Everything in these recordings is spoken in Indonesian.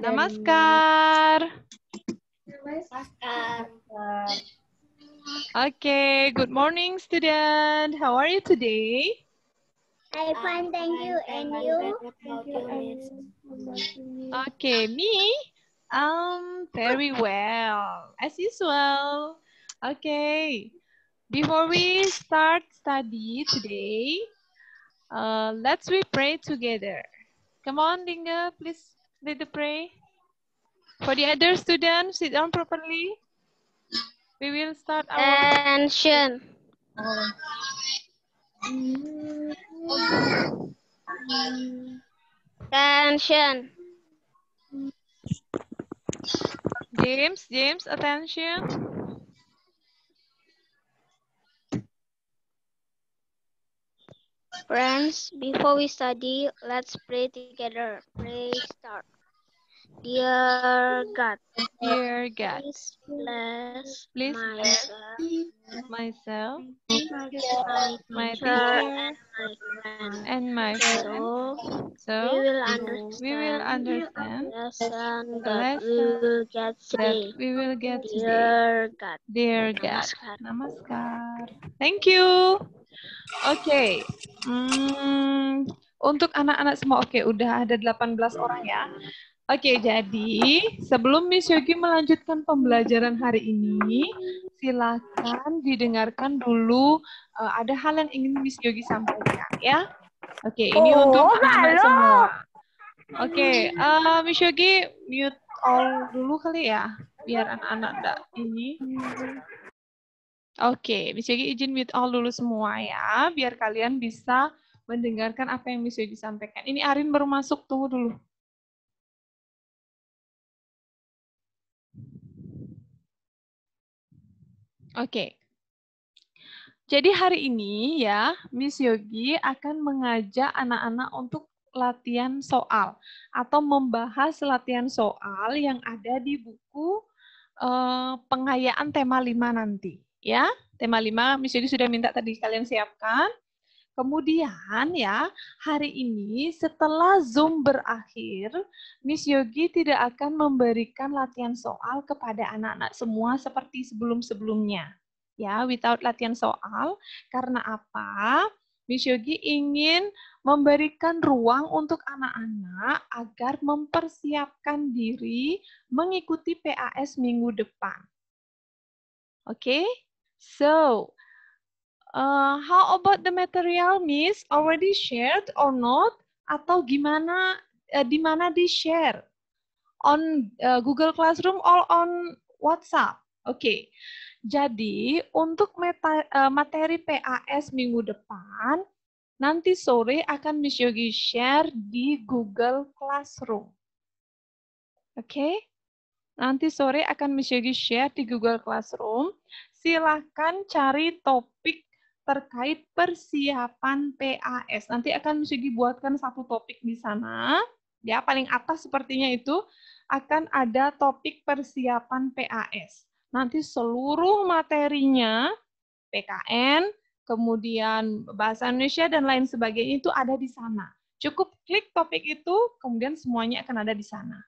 Namaskar. Namaskar. Okay, good morning, student. How are you today? I'm fine, thank you. And you? Okay, me? Um, very well, as usual. Okay, before we start study today, uh, let's we pray together. Come on, Dinga, please did the pray? For the other students, sit down properly. We will start our... Attention. Attention. James, James, attention. Friends, before we study, let's pray together. Pray start. Dear God, dear God, bless, please bless myself, myself, my teacher, and my friend. So we will understand, we will understand lesson that we will get today. We will get today. Dear God, dear God, namaskar. Thank you. Okay. Hmm, untuk anak-anak semua, oke, okay, udah ada 18 orang ya. Oke, jadi sebelum Miss Yogi melanjutkan pembelajaran hari ini, silakan didengarkan dulu uh, ada hal yang ingin Miss Yogi sampaikan ya. Oke, ini oh, untuk anak semua. Oke, uh, Miss Yogi mute all dulu kali ya, biar anak-anak enggak ini. Oke, Miss Yogi izin mute all dulu semua ya, biar kalian bisa mendengarkan apa yang Miss Yogi sampaikan. Ini Arin baru masuk, tunggu dulu. Oke. Jadi hari ini ya, Miss Yogi akan mengajak anak-anak untuk latihan soal atau membahas latihan soal yang ada di buku eh, pengayaan tema 5 nanti ya. Tema 5 Miss Yogi sudah minta tadi kalian siapkan. Kemudian ya, hari ini setelah Zoom berakhir, Miss Yogi tidak akan memberikan latihan soal kepada anak-anak semua seperti sebelum-sebelumnya. Ya, without latihan soal. Karena apa? Miss Yogi ingin memberikan ruang untuk anak-anak agar mempersiapkan diri mengikuti PAS minggu depan. Oke? Okay? So, uh, how about the material miss already shared or not atau gimana uh, di mana di share on uh, Google Classroom or on WhatsApp. Oke. Okay. Jadi untuk meta, uh, materi PAS minggu depan nanti sore akan Miss Yogi share di Google Classroom. Oke. Okay? Nanti sore akan Miss Yogi share di Google Classroom. Silahkan cari topik terkait persiapan PAS. Nanti akan mesti dibuatkan satu topik di sana. Ya, paling atas sepertinya itu akan ada topik persiapan PAS. Nanti seluruh materinya PKN, kemudian bahasa Indonesia dan lain sebagainya itu ada di sana. Cukup klik topik itu, kemudian semuanya akan ada di sana.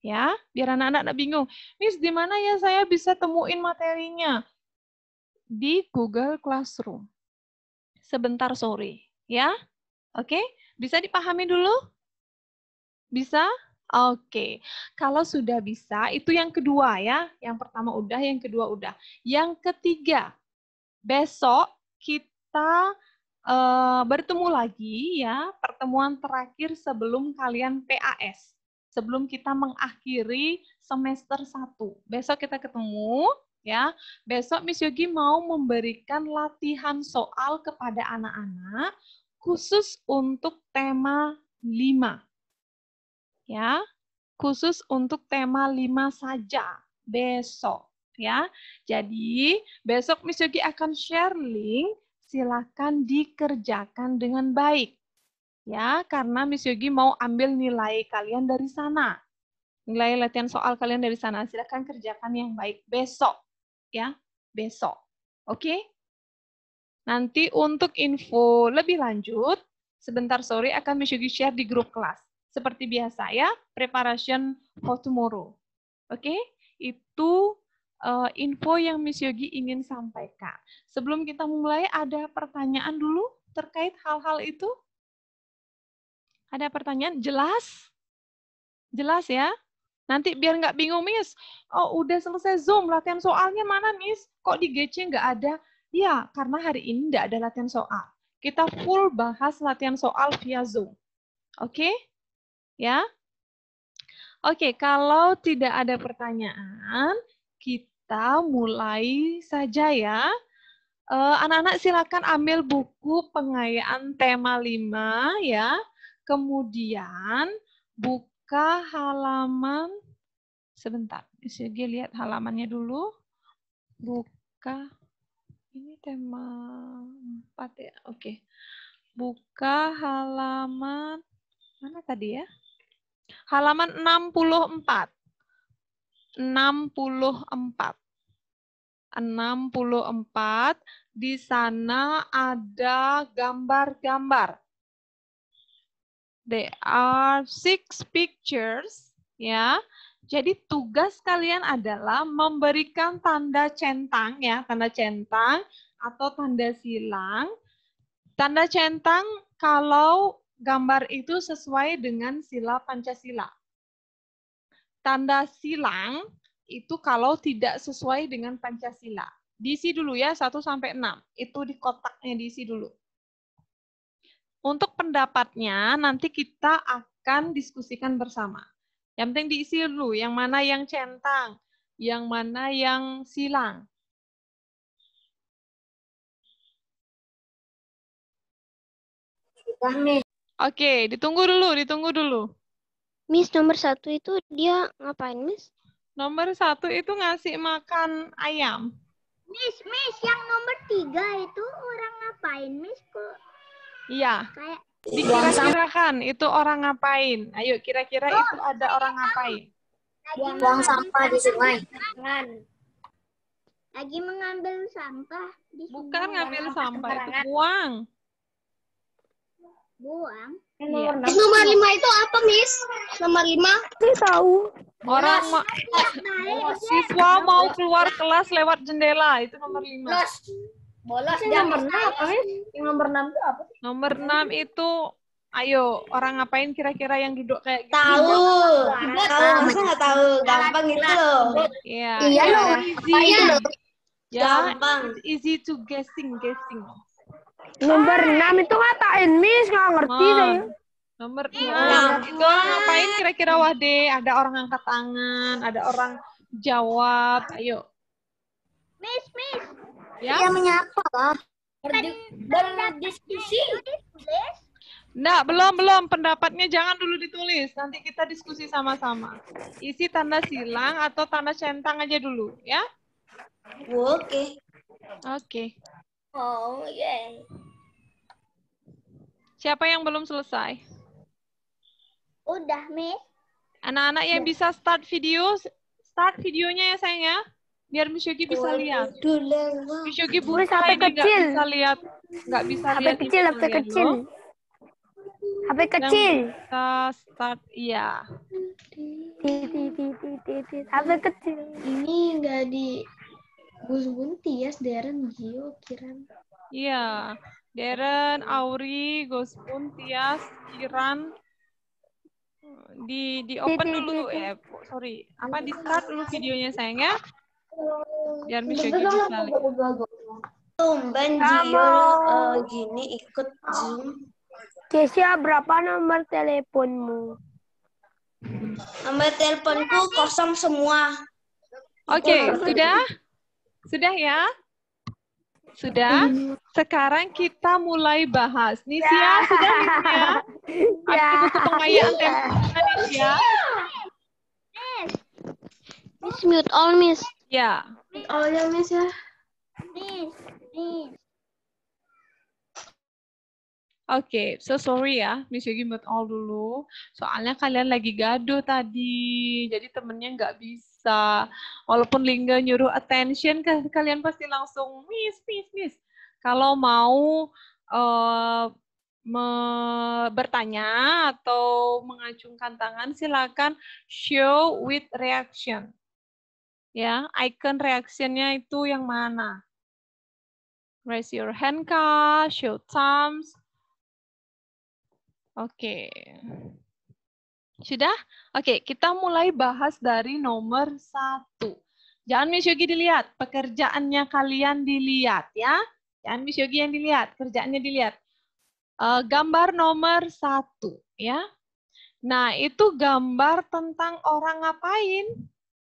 Ya, biar anak-anak bingung. Miss, di mana ya saya bisa temuin materinya? Di Google Classroom sebentar sore, ya. Oke, bisa dipahami dulu? Bisa? Oke, kalau sudah bisa, itu yang kedua ya. Yang pertama udah, yang kedua udah. Yang ketiga, besok kita uh, bertemu lagi ya, pertemuan terakhir sebelum kalian PAS. Sebelum kita mengakhiri semester satu. Besok kita ketemu ya. Besok Miss Yogi mau memberikan latihan soal kepada anak-anak khusus untuk tema 5. Ya, khusus untuk tema 5 saja besok ya. Jadi, besok Miss Yogi akan share link, silakan dikerjakan dengan baik. Ya, karena Miss Yogi mau ambil nilai kalian dari sana. Nilai latihan soal kalian dari sana, silakan kerjakan yang baik besok ya besok. Oke? Nanti untuk info lebih lanjut, sebentar sorry akan Misugi share di grup kelas. Seperti biasa ya, preparation for tomorrow. Oke? Itu uh, info yang Miss Yogi ingin sampaikan. Sebelum kita mulai, ada pertanyaan dulu terkait hal-hal itu? Ada pertanyaan? Jelas? Jelas ya? Nanti biar nggak bingung, Miss. Oh, udah selesai Zoom, latihan soalnya mana, Miss? Kok di GC nggak ada? Ya, karena hari ini nggak ada latihan soal. Kita full bahas latihan soal via Zoom. Oke? Okay? Ya? Oke, okay, kalau tidak ada pertanyaan, kita mulai saja ya. Eh, anak-anak uh, silakan ambil buku pengayaan tema 5 ya. Kemudian buku ke halaman sebentar. Dia lihat halamannya dulu. Buka ini tema 4 ya. Oke. Buka halaman mana tadi ya? Halaman 64. 64. 64. Di sana ada gambar-gambar. There are six pictures, ya. Jadi tugas kalian adalah memberikan tanda centang ya, tanda centang atau tanda silang. Tanda centang kalau gambar itu sesuai dengan sila Pancasila. Tanda silang itu kalau tidak sesuai dengan Pancasila. Diisi dulu ya, 1 sampai 6. Itu di kotaknya diisi dulu. Untuk pendapatnya nanti kita akan diskusikan bersama. Yang penting diisi dulu, yang mana yang centang, yang mana yang silang. Oke, ditunggu dulu, ditunggu dulu. Miss, nomor satu itu dia ngapain, Miss? Nomor satu itu ngasih makan ayam. Miss, Miss, yang nomor tiga itu orang ngapain, Miss? Kok Iya. dikira-kirakan itu orang ngapain? Ayo kira-kira oh. itu ada orang ngapain? Buang sampah di sungai. Lagi mengambil sampah di sungai. Bukan ngambil sampah, itu buang. Buang. Iya. Nomor lima itu apa, Miss? Nomor lima? Saya tahu. Orang ma siswa mau keluar kelas lewat jendela, itu nomor lima. Los bolos yang nomor enam apa yang nomor enam itu apa sih? nomor enam itu Ayo, orang ngapain kira-kira yang duduk kayak gitu? Tahu. Iya, tahu, masa nggak tahu? Gampang gitu loh. Iya. Iya loh. Iya. Ya, Gampang. Easy to guessing, guessing. Nomor enam itu ngatain Miss, nggak ngerti oh. Nomor iya. enam itu orang ngapain kira-kira wah deh? Ada orang angkat tangan, ada orang jawab. Ayo. Miss, Miss. Ya, ya menyapa lah. Berdiskusi. nggak belum, belum. Pendapatnya jangan dulu ditulis. Nanti kita diskusi sama-sama. Isi tanda silang atau tanda centang aja dulu, ya? Oke. Okay. Oke. Okay. Okay. Oh, yeah. Siapa yang belum selesai? Udah, Miss. Anak-anak yang ya. bisa start video, start videonya ya sayang ya biar Misyogi bisa lihat. Misyogi buka sampai ini kecil. Gak bisa lihat. Nggak bisa HP lihat. Kecil, HP kecil, HP kecil. HP kecil. start, iya. HP kecil. Ini nggak di Gus Bunti ya, Darren, Gio, Kiran. Iya. Darren, Auri, Gus Tias, Kiran, di di open dulu ya eh, sorry apa di start dulu videonya sayang ya Biar Miss Yogi Tumben Gio gini ikut Zoom. Kesia, berapa nomor teleponmu? Nomor teleponku kosong semua. Oke, okay, sudah? Sudah ya? Sudah? Hmm. Sekarang kita mulai bahas. Nisia, ya. sudah Nisia? Ya. Aktivitas pengayaan ya. Nisia? Miss, mute all, Miss. Ya. Yeah. Oh, all ya, Miss ya. Oke, okay, so sorry ya, Miss Yogi buat all dulu. Soalnya kalian lagi gaduh tadi, jadi temennya nggak bisa. Walaupun Lingga nyuruh attention, kalian pasti langsung miss, miss, miss. Kalau mau uh, bertanya atau mengacungkan tangan, silakan show with reaction ya icon reaksinya itu yang mana raise your hand kah show thumbs oke okay. sudah oke okay, kita mulai bahas dari nomor satu jangan Miss Yogi dilihat pekerjaannya kalian dilihat ya jangan Miss Yogi yang dilihat kerjaannya dilihat uh, gambar nomor satu ya Nah, itu gambar tentang orang ngapain?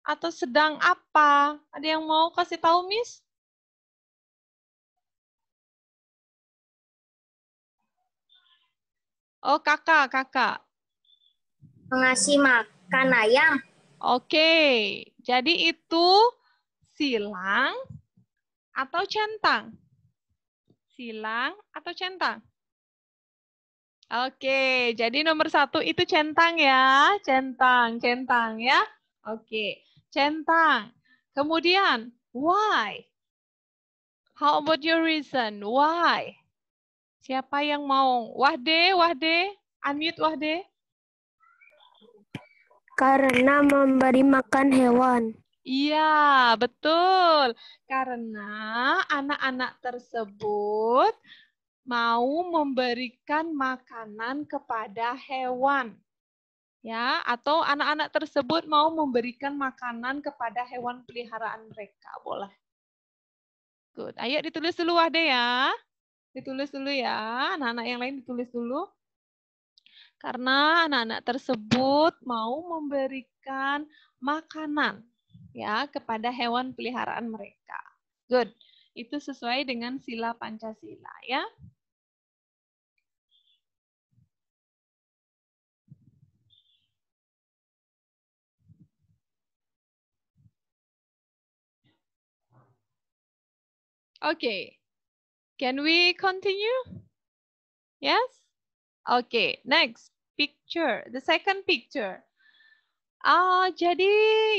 atau sedang apa? Ada yang mau kasih tahu, Miss? Oh, kakak, kakak. Mengasih makan ayam. Oke, jadi itu silang atau centang? Silang atau centang? Oke, jadi nomor satu itu centang ya. Centang, centang ya. Oke centang. Kemudian, why? How about your reason? Why? Siapa yang mau? Wahde, Wahde, unmute Wahde. Karena memberi makan hewan. Iya, betul. Karena anak-anak tersebut mau memberikan makanan kepada hewan ya atau anak-anak tersebut mau memberikan makanan kepada hewan peliharaan mereka boleh good ayo ditulis dulu ada ya ditulis dulu ya anak-anak yang lain ditulis dulu karena anak-anak tersebut mau memberikan makanan ya kepada hewan peliharaan mereka good itu sesuai dengan sila Pancasila ya Okay. Can we continue? Yes? Okay, next picture. The second picture. Uh, jadi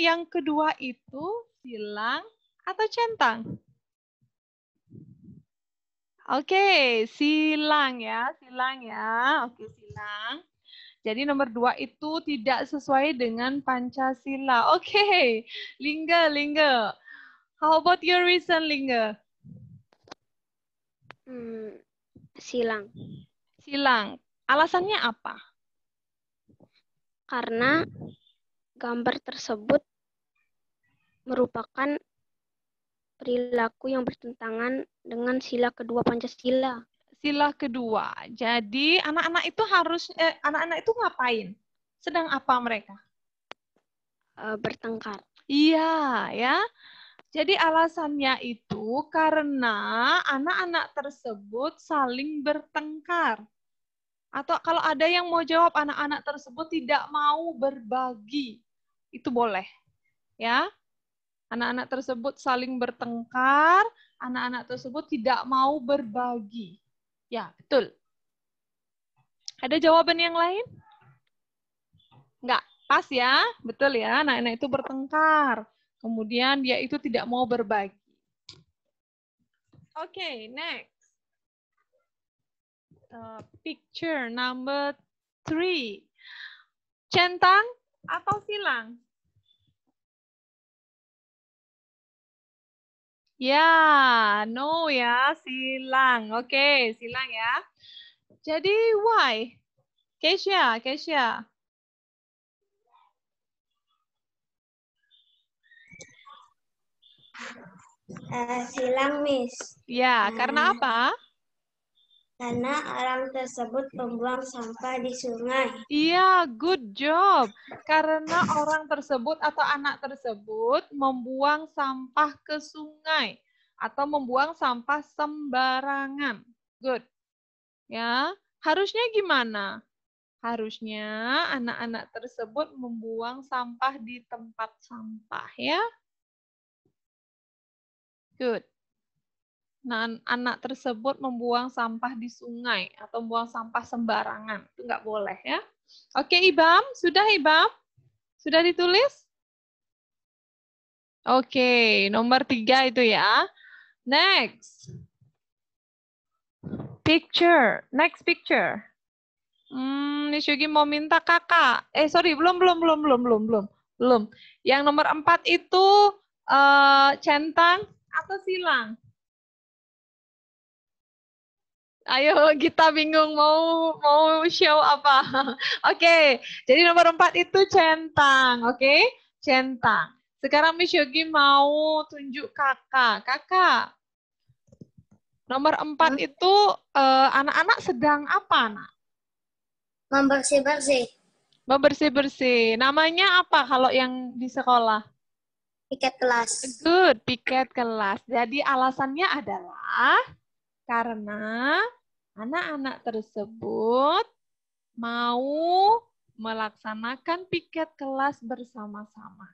yang kedua itu silang atau centang? Oke, okay, silang ya, silang ya. Oke, okay, silang. Jadi nomor dua itu tidak sesuai dengan Pancasila. Oke, okay. Lingga, Lingga. How about your reason, Lingga? Hmm, silang. Silang. Alasannya apa? Karena gambar tersebut merupakan perilaku yang bertentangan dengan sila kedua Pancasila. Sila kedua. Jadi anak-anak itu harus anak eh, anak-anak itu ngapain? Sedang apa mereka? Uh, bertengkar. Iya, ya. Jadi alasannya itu karena anak-anak tersebut saling bertengkar. Atau kalau ada yang mau jawab anak-anak tersebut tidak mau berbagi, itu boleh. Ya. Anak-anak tersebut saling bertengkar, anak-anak tersebut tidak mau berbagi. Ya, betul. Ada jawaban yang lain? Enggak, pas ya. Betul ya, anak-anak itu bertengkar Kemudian dia itu tidak mau berbagi. Oke, okay, next. Uh, picture number three. Centang atau silang? Ya, yeah, no ya, silang. Oke, okay, silang ya. Jadi why? Kesia, Kesia. Eh, silang, Miss. Ya, uh, karena hmm. apa? Karena orang tersebut membuang sampah di sungai. Iya, good job. Karena orang tersebut atau anak tersebut membuang sampah ke sungai atau membuang sampah sembarangan. Good. Ya, harusnya gimana? Harusnya anak-anak tersebut membuang sampah di tempat sampah ya. Good. Nah, anak tersebut membuang sampah di sungai atau membuang sampah sembarangan. Itu nggak boleh ya. Oke, Ibam. Sudah, Ibam? Sudah ditulis? Oke, nomor tiga itu ya. Next. Picture. Next picture. Hmm, Nishugi mau minta kakak. Eh, sorry, belum, belum, belum, belum, belum, belum. Belum. Yang nomor empat itu uh, centang atau silang? Ayo kita bingung mau mau show apa. Oke, okay. jadi nomor empat itu centang, oke? Okay? Centang. Sekarang Miss Yogi mau tunjuk kakak. Kakak, nomor empat hmm? itu eh, anak-anak uh, sedang apa, nak? Membersih-bersih. Membersih-bersih. Namanya apa kalau yang di sekolah? Piket kelas. Good, piket kelas. Jadi alasannya adalah karena anak-anak tersebut mau melaksanakan piket kelas bersama-sama.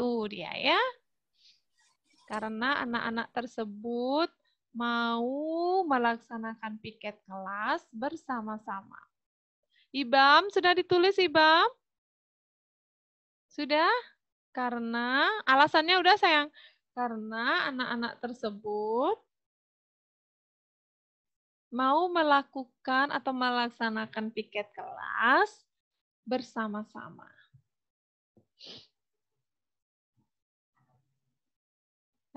Tuh dia ya. Karena anak-anak tersebut mau melaksanakan piket kelas bersama-sama. Ibam, sudah ditulis Ibam? Sudah? Karena alasannya udah sayang. Karena anak-anak tersebut mau melakukan atau melaksanakan piket kelas bersama-sama.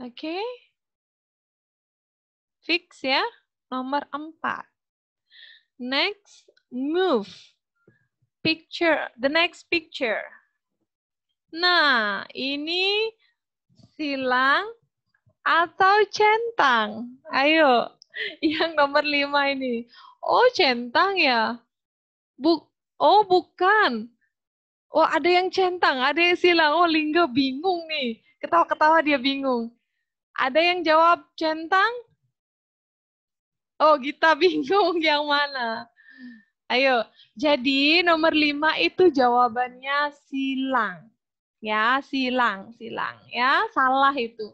Oke. Okay. Fix ya. Nomor empat. Next, move. Picture, the next picture. Nah, ini silang atau centang? Ayo, yang nomor lima ini. Oh, centang ya? Bu oh, bukan. Oh, ada yang centang, ada yang silang. Oh, Lingga bingung nih. Ketawa-ketawa dia bingung. Ada yang jawab centang? Oh, kita bingung yang mana. Ayo, jadi nomor lima itu jawabannya silang ya silang silang ya salah itu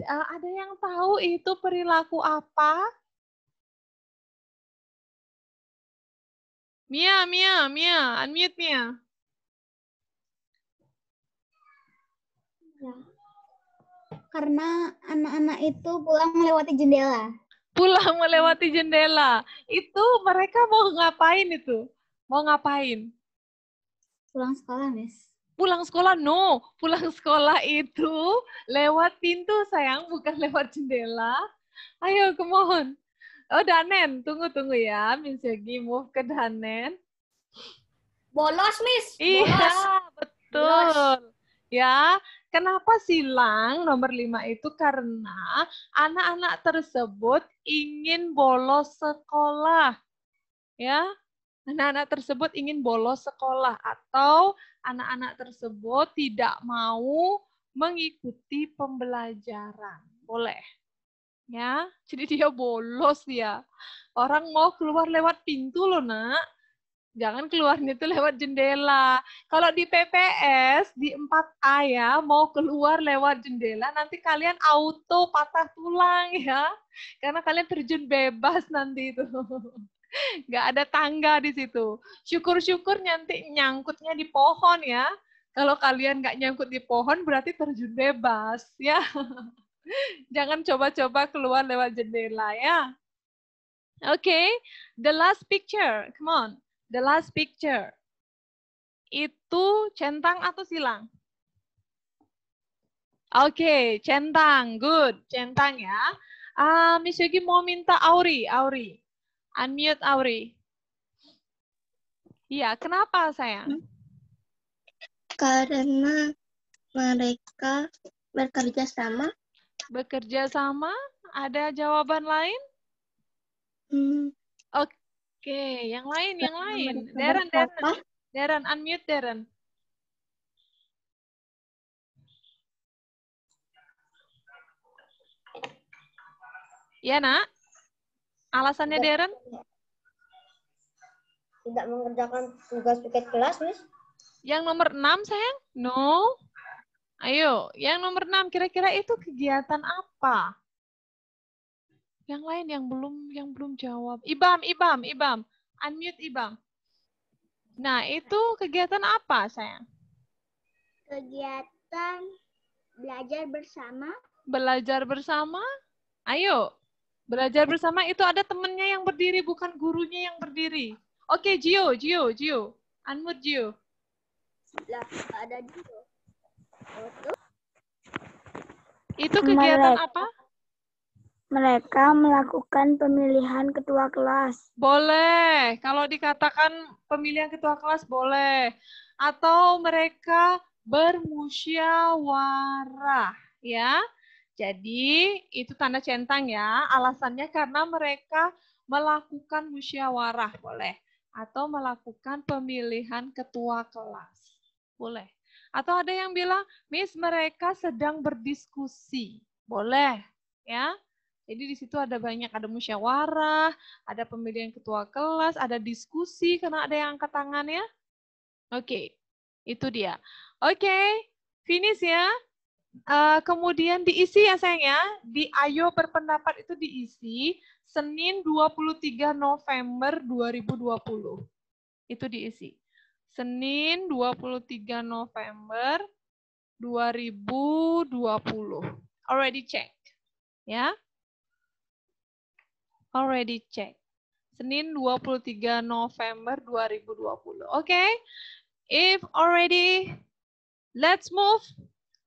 eh, ada yang tahu itu perilaku apa Mia Mia Mia unmute Mia ya. karena anak-anak itu pulang melewati jendela pulang melewati jendela itu mereka mau ngapain itu mau ngapain pulang sekolah miss pulang sekolah no pulang sekolah itu lewat pintu sayang bukan lewat jendela ayo kemohon. oh Danen tunggu tunggu ya Miss move ke Danen bolos Miss iya betul bolos. ya Kenapa silang nomor lima itu? Karena anak-anak tersebut ingin bolos sekolah. Ya, anak-anak tersebut ingin bolos sekolah atau anak-anak tersebut tidak mau mengikuti pembelajaran. Boleh. Ya, jadi dia bolos ya. Orang mau keluar lewat pintu loh, Nak. Jangan keluarnya itu lewat jendela. Kalau di PPS, di 4A ya, mau keluar lewat jendela, nanti kalian auto patah tulang ya. Karena kalian terjun bebas nanti itu. nggak ada tangga di situ. Syukur-syukur nanti nyangkutnya di pohon ya. Kalau kalian nggak nyangkut di pohon, berarti terjun bebas ya. Jangan coba-coba keluar lewat jendela ya. Oke, okay. the last picture. Come on, the last picture. Itu centang atau silang? Oke, okay. centang. Good, centang ya. Uh, Miss Yogi mau minta Auri, Auri. Unmute Auri. Iya, kenapa sayang? Hmm? Karena mereka bekerja sama. Bekerja sama? Ada jawaban lain? Hmm. Oke, yang lain, yang lain. Darren, Darren. Darren, unmute Darren. Ya, nak? Alasannya tidak, Darren? Tidak mengerjakan tugas piket kelas, Miss. Yang nomor enam sayang? No. Ayo, yang nomor enam kira-kira itu kegiatan apa? Yang lain yang belum yang belum jawab. Ibam, Ibam, Ibam. Unmute Ibam. Nah, itu kegiatan apa, sayang? Kegiatan belajar bersama. Belajar bersama? Ayo, Belajar bersama itu ada temennya yang berdiri, bukan gurunya yang berdiri. Oke, okay, Gio, Gio, Gio. Unmute Gio. Lah, ada Gio. Itu, kegiatan mereka, apa? Mereka melakukan pemilihan ketua kelas. Boleh. Kalau dikatakan pemilihan ketua kelas, boleh. Atau mereka bermusyawarah. Ya, jadi itu tanda centang ya. Alasannya karena mereka melakukan musyawarah boleh atau melakukan pemilihan ketua kelas boleh. Atau ada yang bilang, Miss mereka sedang berdiskusi boleh ya. Jadi di situ ada banyak, ada musyawarah, ada pemilihan ketua kelas, ada diskusi karena ada yang angkat tangannya. Oke, okay. itu dia. Oke, okay. finish ya. Uh, kemudian diisi ya sayang ya, di Ayo Berpendapat itu diisi Senin 23 November 2020. Itu diisi. Senin 23 November 2020. Already check. Ya. Already check. Senin 23 November 2020. Oke. Okay? If already, let's move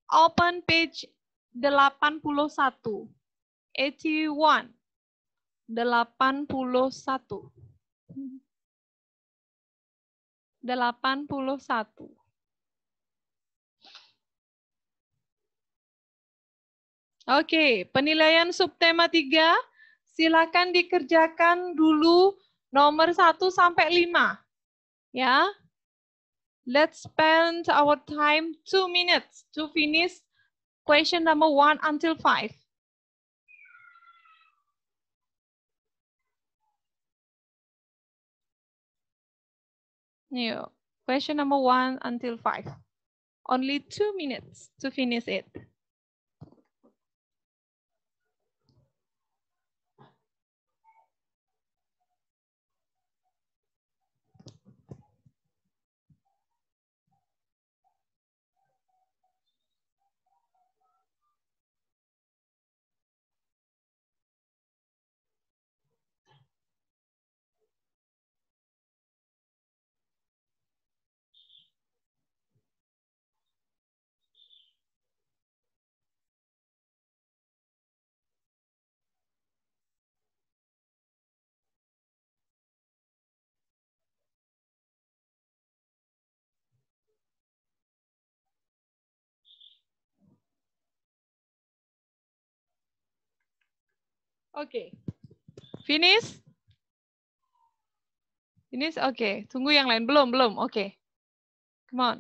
Open page 81. 81. 81. 81. Oke, okay, penilaian subtema 3, silakan dikerjakan dulu nomor 1 sampai 5. Ya, Let's spend our time two minutes to finish question number one until five. Yeah, question number one until five. Only two minutes to finish it. Oke. Okay. Finish? Finish? Oke. Okay. Tunggu yang lain. Belum, belum. Oke. Okay. Come on.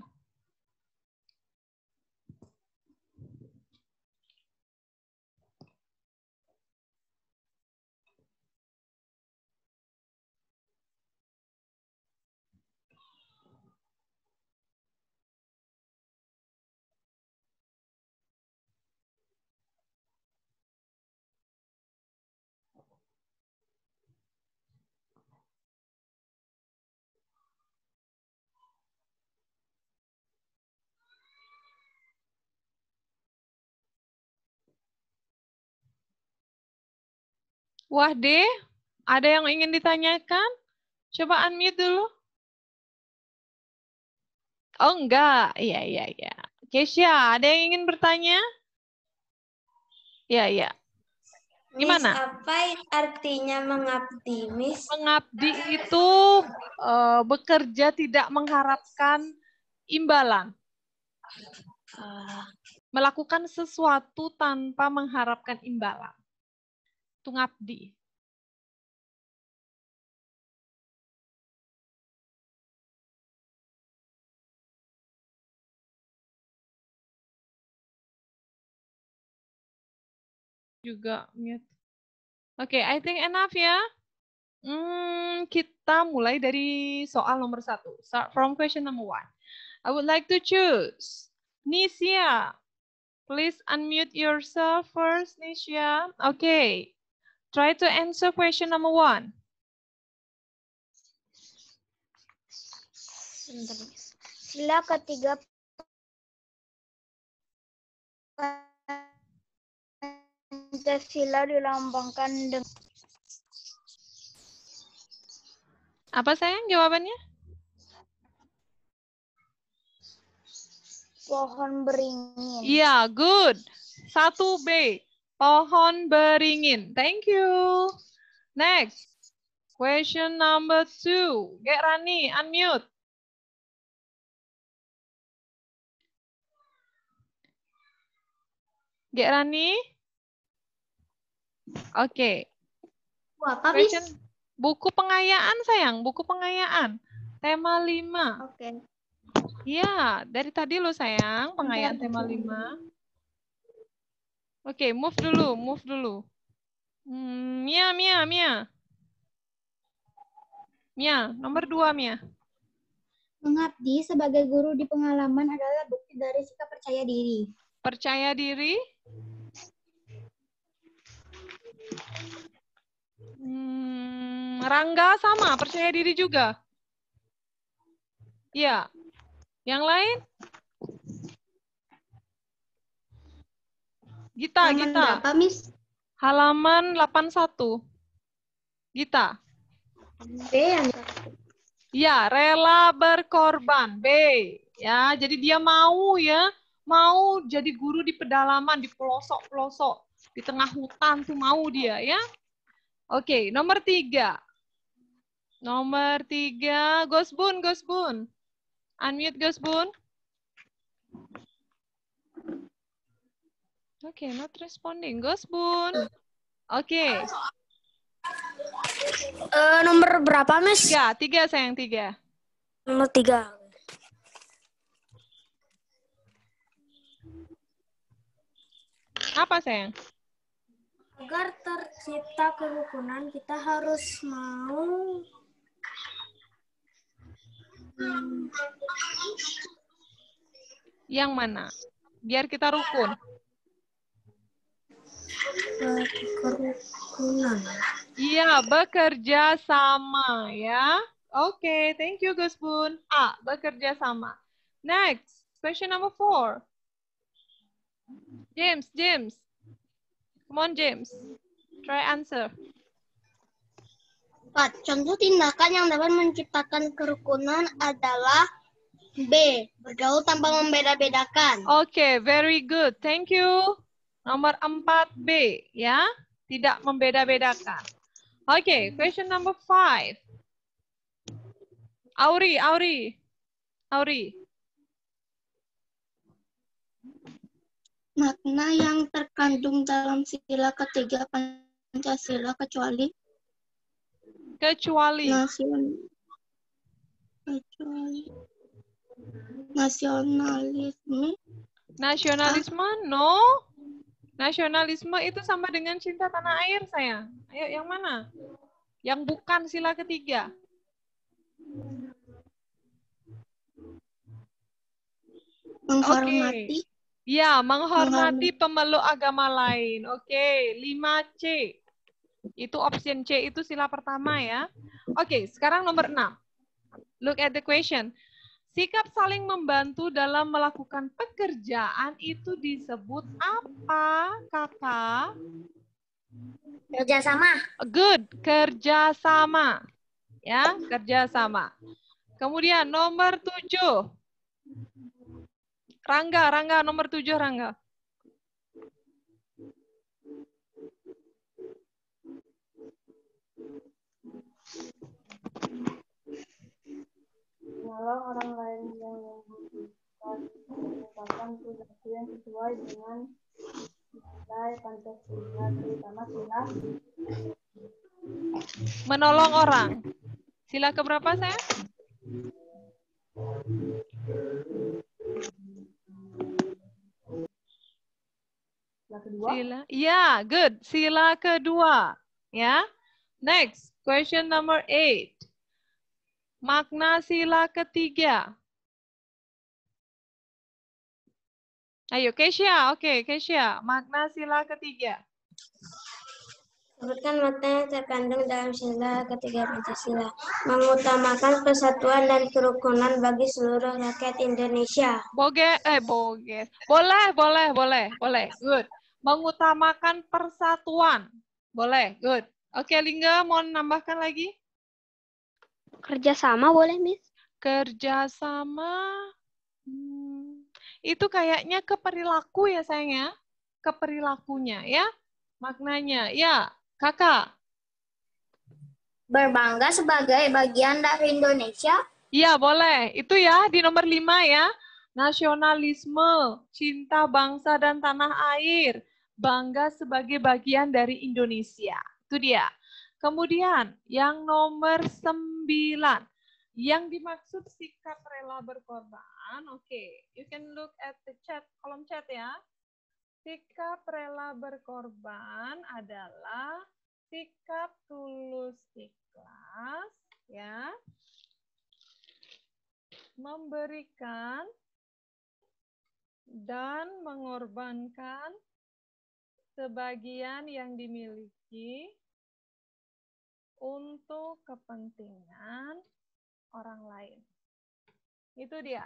Wah deh, ada yang ingin ditanyakan? Coba unmute dulu. Oh enggak, iya iya iya. Kesia, ada yang ingin bertanya? Iya iya. Gimana? Miss, apa artinya mengabdi, Miss? Mengabdi itu uh, bekerja tidak mengharapkan imbalan. Ah. Melakukan sesuatu tanpa mengharapkan imbalan tungabdi. Juga mute. Oke, okay, I think enough ya. Hmm, kita mulai dari soal nomor satu. Start from question number one. I would like to choose. Nisia, please unmute yourself first, Nisia. Okay. Try to answer question number one. Sila ketiga Pancasila dilambangkan dengan Apa sayang jawabannya? Pohon beringin. Iya, yeah, good. Satu B pohon beringin. Thank you. Next, question number two. Get Rani, unmute. Get Rani? Oke. Okay. buku pengayaan, sayang. Buku pengayaan. Tema lima. Oke. Okay. Iya, dari tadi lo sayang, pengayaan tema Oke. Oke, okay, move dulu, move dulu. Hmm, Mia, Mia, Mia. Mia, nomor dua, Mia. Mengabdi sebagai guru di pengalaman adalah bukti dari sikap percaya diri. Percaya diri? Hmm, Rangga sama, percaya diri juga. Iya. Yang lain? Gita, halaman Gita. Berapa, Miss? Halaman 81. Gita. B yang Ya, rela berkorban. B. Ya, jadi dia mau ya, mau jadi guru di pedalaman, di pelosok-pelosok, di tengah hutan tuh mau dia ya. Oke, nomor tiga. Nomor tiga, Gosbun, Gosbun. Unmute Gosbun. Okay, not responding. Gus Bun. Oke. Okay. Uh, eh, nomor berapa, Miss? Tiga, tiga sayang, tiga. Nomor tiga. Apa sayang? Agar tercipta kerukunan, kita harus mau hmm. yang mana? Biar kita rukun. Iya, bekerja sama ya. Oke, okay, thank you Gus Bun. A, bekerja sama. Next, question number four. James, James. Come on, James. Try answer. Pak, Contoh tindakan yang dapat menciptakan kerukunan adalah B. Bergaul tanpa membeda-bedakan. Oke, okay, very good. Thank you. Nomor 4B ya, tidak membeda-bedakan. Oke, okay, question number 5. Auri, Auri. Auri. Makna yang terkandung dalam sila ketiga Pancasila kecuali kecuali nasional kecuali nasionalisme nasionalisme no Nasionalisme itu sama dengan cinta tanah air, saya. Ayo, yang mana? Yang bukan sila ketiga. Menghormati. Okay. Ya, menghormati pemeluk agama lain. Oke, okay. 5C. Itu opsi C, itu sila pertama ya. Oke, okay, sekarang nomor 6. Look at the question. Sikap saling membantu dalam melakukan pekerjaan itu disebut apa, kakak? Kerjasama. Good, kerjasama. Ya, kerjasama. Kemudian nomor tujuh. Rangga, Rangga, nomor tujuh Rangga. Thank you menolong orang lain yang membutuhkan merupakan perilaku yang sesuai dengan nilai Pancasila terutama sila menolong orang. Sila keberapa saya? Sila kedua. Sila, yeah, good. Sila kedua. Ya. Yeah. Next, question number eight. Makna sila ketiga. Ayo, Kesia. Oke, okay, Kesia. Makna sila ketiga. Sebutkan makna yang terkandung dalam sila ketiga Pancasila. Mengutamakan persatuan dan kerukunan bagi seluruh rakyat Indonesia. Boge, eh boge. Boleh, boleh, boleh, boleh. Good. Mengutamakan persatuan. Boleh, good. Oke, okay, Lingga, mau nambahkan lagi? Kerjasama boleh, Miss? Kerjasama, hmm, itu kayaknya ke ya, sayang ya. Ke ya, maknanya. Ya, kakak. Berbangga sebagai bagian dari Indonesia? Iya, boleh. Itu ya, di nomor lima ya. Nasionalisme, cinta bangsa dan tanah air, bangga sebagai bagian dari Indonesia. Itu dia. Kemudian yang nomor sembilan, yang dimaksud sikap rela berkorban. Oke, okay. you can look at the chat, kolom chat ya. Sikap rela berkorban adalah sikap tulus ikhlas ya. Memberikan dan mengorbankan sebagian yang dimiliki untuk kepentingan orang lain. Itu dia.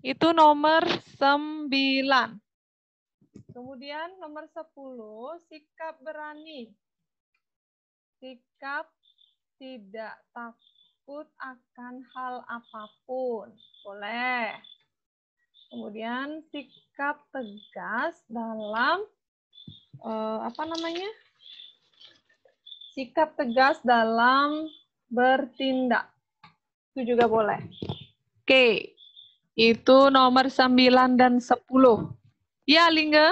Itu nomor sembilan Kemudian nomor sepuluh sikap berani. Sikap tidak takut akan hal apapun. Boleh. Kemudian sikap tegas dalam eh, apa namanya? sikap tegas dalam bertindak. Itu juga boleh. Oke, itu nomor 9 dan 10. Ya, Lingga?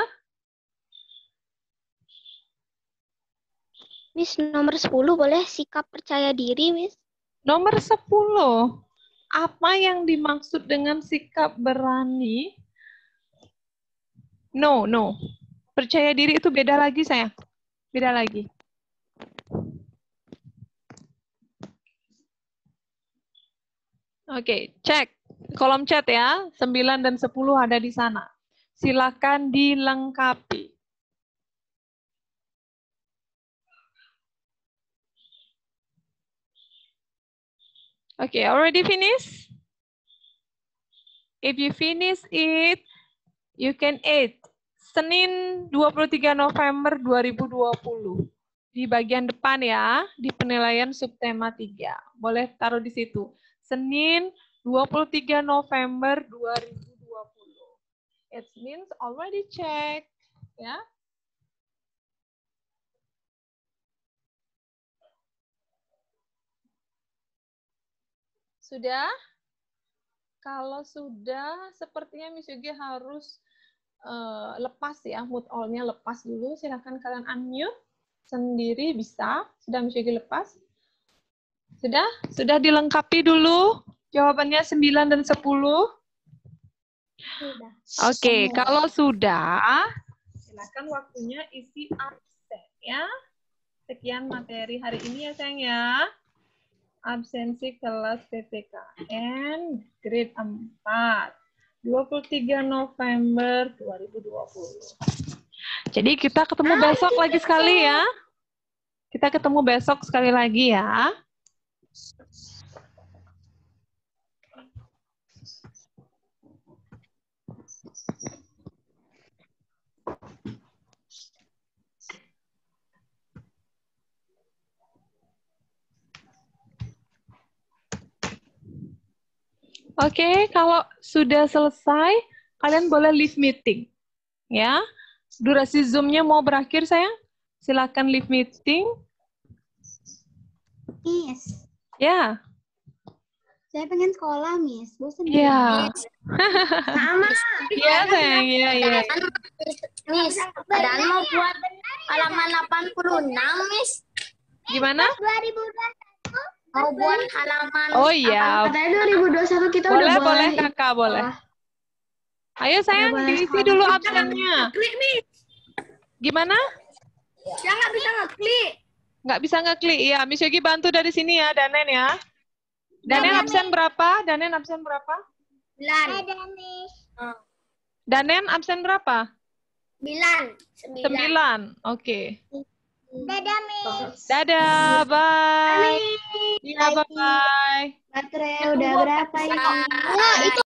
Miss, nomor 10 boleh sikap percaya diri, Miss? Nomor 10. Apa yang dimaksud dengan sikap berani? No, no. Percaya diri itu beda lagi, sayang. Beda lagi. Oke, cek kolom chat ya. 9 dan 10 ada di sana. Silakan dilengkapi. Okay, already finish? If you finish it, you can eat. Senin 23 November 2020. Di bagian depan ya, di penilaian subtema 3. Boleh taruh di situ. Senin 23 November 2020. It means already check, Ya. Yeah? Sudah? Kalau sudah, sepertinya Miss Yugi harus uh, lepas ya, mood all-nya lepas dulu. Silahkan kalian unmute sendiri bisa. Sudah Miss Yugi lepas? Sudah? Sudah dilengkapi dulu jawabannya 9 dan 10? Sudah. Oke, okay, kalau sudah, silakan waktunya isi absen ya. Sekian materi hari ini ya sayang ya. Absensi kelas PPKN grade 4. 23 November 2020. Jadi kita ketemu besok lagi sekali ya. Kita ketemu besok sekali lagi ya. Oke, okay, kalau sudah selesai, kalian boleh leave meeting. Ya, durasi Zoom-nya mau berakhir, sayang? Silakan leave meeting. Yes. Ya. Yeah. Saya pengen sekolah, Miss. Bosan. Iya. Ya. Sama. Iya, sayang. Iya, iya. Miss, dan mau buat halaman 86, Miss. Gimana? 2021. Mau buat halaman. Oh iya. Katanya 2021 kita boleh, udah boleh. Boleh, kakak, boleh. Ayo sayang, diisi dulu absennya. Klik Miss. Gimana? Saya nggak bisa ngeklik. Nggak bisa ngeklik. Ya, Miss Yogi bantu dari sini ya, Danen ya. Danen, iya, absen berapa? Danen absen berapa? Sembilan. Hmm. Danen absen berapa? Sembilan. Sembilan. Oke. Dadah, Miss. Dadah, bye. Iya, bye. Baterai udah berapa ya? oh, itu